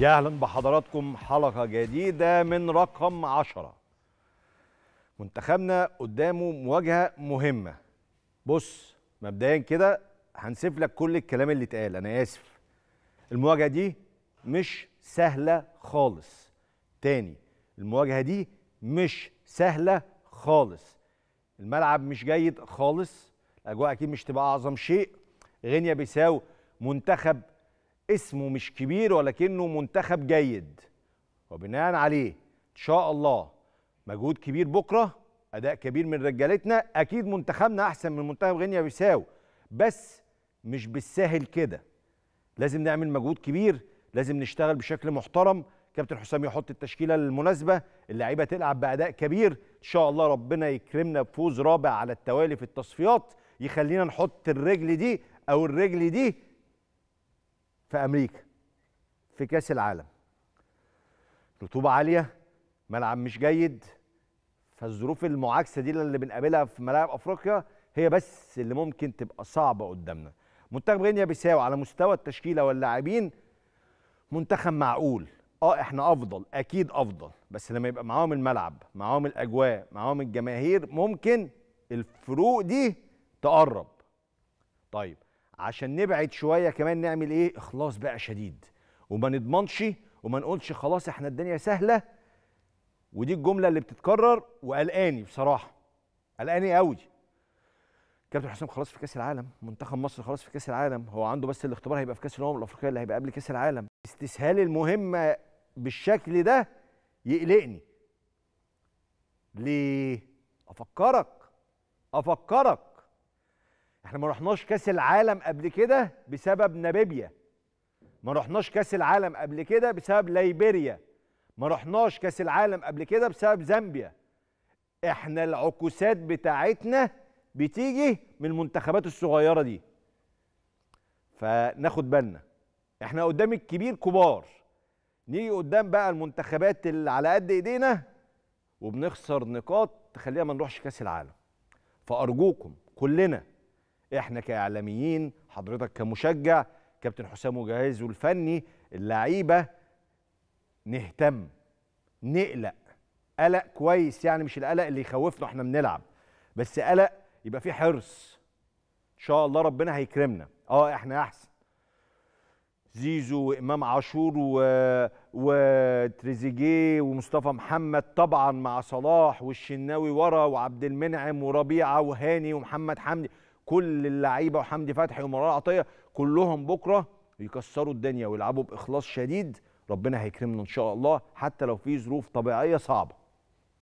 يا اهلا بحضراتكم حلقه جديده من رقم عشرة منتخبنا قدامه مواجهه مهمه بص مبدئيا كده هنسيب لك كل الكلام اللي اتقال انا اسف المواجهه دي مش سهله خالص تاني المواجهه دي مش سهله خالص الملعب مش جيد خالص الاجواء اكيد مش تبقى اعظم شيء غينيا بيساو منتخب اسمه مش كبير ولكنه منتخب جيد وبناء عليه ان شاء الله مجهود كبير بكره اداء كبير من رجالتنا اكيد منتخبنا احسن من منتخب غينيا بيساو بس مش بالساهل كده لازم نعمل مجهود كبير لازم نشتغل بشكل محترم كابتن حسام يحط التشكيله المناسبه اللعيبه تلعب باداء كبير ان شاء الله ربنا يكرمنا بفوز رابع على التوالي في التصفيات يخلينا نحط الرجل دي او الرجل دي في امريكا في كاس العالم رطوبه عاليه ملعب مش جيد فالظروف المعاكسه دي اللي بنقابلها في ملاعب افريقيا هي بس اللي ممكن تبقى صعبه قدامنا منتخب غينيا بيساو على مستوى التشكيله واللاعبين منتخب معقول اه احنا افضل اكيد افضل بس لما يبقى معاهم الملعب معاهم الاجواء معاهم الجماهير ممكن الفروق دي تقرب طيب عشان نبعد شويه كمان نعمل ايه اخلاص بقى شديد وما نضمنش وما نقولش خلاص احنا الدنيا سهله ودي الجمله اللي بتتكرر وقلقاني بصراحه قلقاني قوي كابتن حسام خلاص في كاس العالم منتخب مصر خلاص في كاس العالم هو عنده بس الاختبار هيبقى في كاس الامم الافريقيه اللي هيبقى قبل كاس العالم استسهال المهمه بالشكل ده يقلقني ليه افكرك افكرك احنا ما رحناش كاس العالم قبل كده بسبب نابيبيا ما رحناش كاس العالم قبل كده بسبب ليبيريا ما رحناش كاس العالم قبل كده بسبب زامبيا احنا العكوسات بتاعتنا بتيجي من المنتخبات الصغيره دي فناخد بالنا احنا قدام الكبير كبار نيجي قدام بقى المنتخبات اللي على قد ايدينا وبنخسر نقاط تخلينا ما نروحش كاس العالم فارجوكم كلنا احنا كاعلاميين حضرتك كمشجع كابتن حسام وجهازه الفني اللعيبه نهتم نقلق قلق كويس يعني مش القلق اللي يخوفنا احنا بنلعب بس قلق يبقى فيه حرص ان شاء الله ربنا هيكرمنا اه احنا احسن زيزو وامام عاشور و... وتريزيجيه ومصطفى محمد طبعا مع صلاح والشناوي ورا وعبد المنعم وربيعه وهاني ومحمد حمدي كل اللعيبه وحمدي فتحي ومروان عطيه كلهم بكره يكسروا الدنيا ويلعبوا باخلاص شديد ربنا هيكرمنا ان شاء الله حتى لو في ظروف طبيعيه صعبه